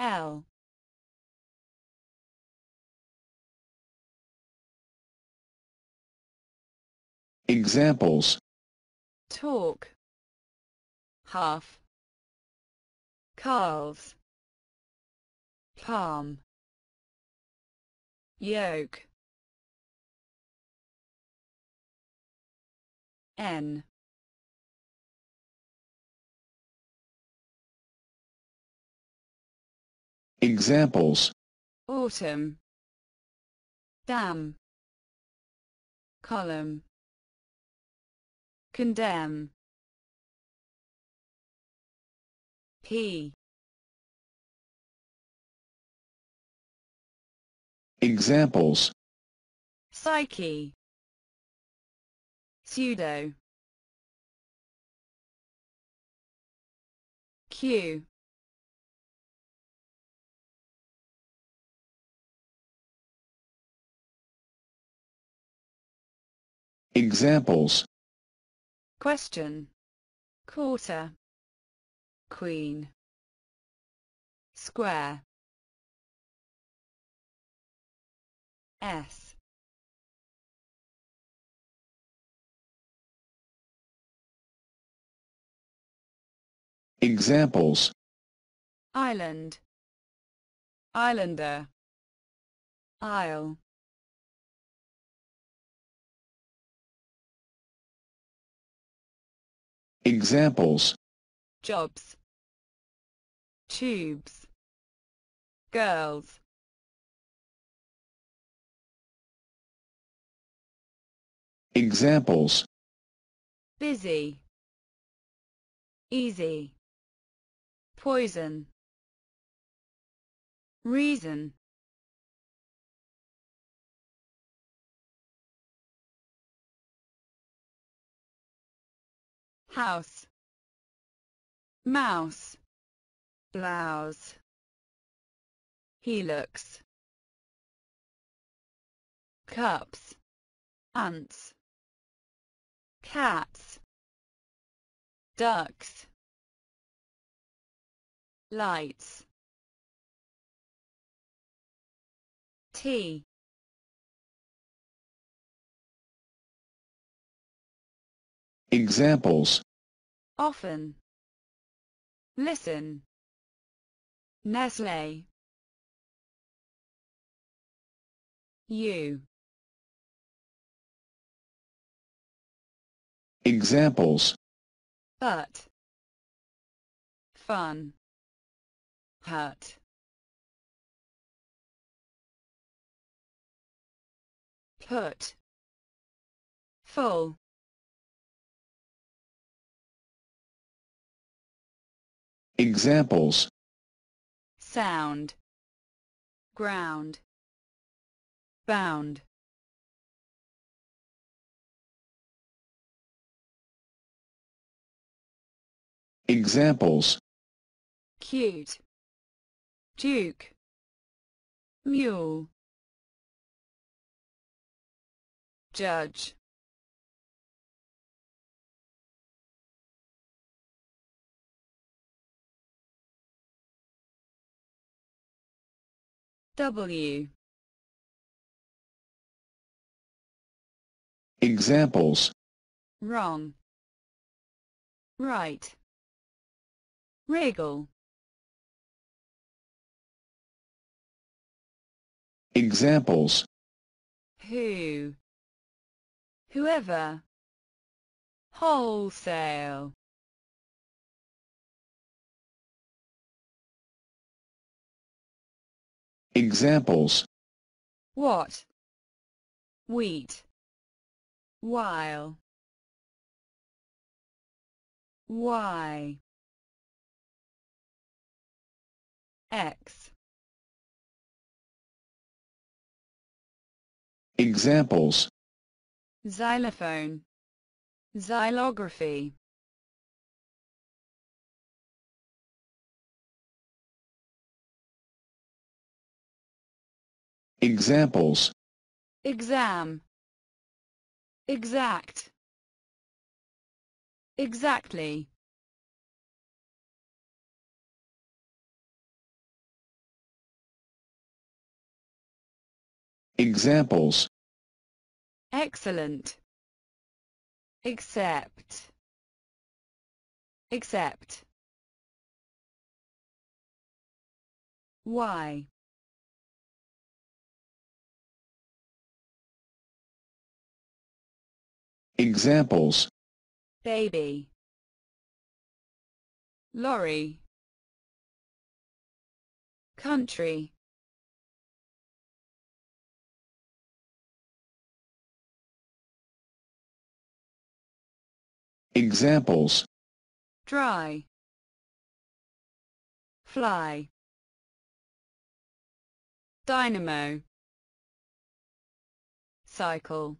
L Examples Talk Half Carls. Palm Yoke N Examples Autumn Dam Column Condemn P Examples Psyche Pseudo Q Examples Question Quarter Queen Square S Examples Island Islander Isle Examples Jobs Tubes Girls Examples Busy Easy Poison Reason house mouse blouse he looks cups ants cats ducks lights tea examples often, listen, Nestle, you. Examples But Fun Hurt Put Full Examples Sound Ground Bound Examples Cute Duke Mule Judge W Examples Wrong Right Regal Examples Who Whoever Wholesale Examples What? Wheat. While. Why. X. Examples Xylophone. Xylography. Examples Exam Exact Exactly Examples Excellent Accept Accept Why Examples Baby Lorry Country Examples Dry Fly Dynamo Cycle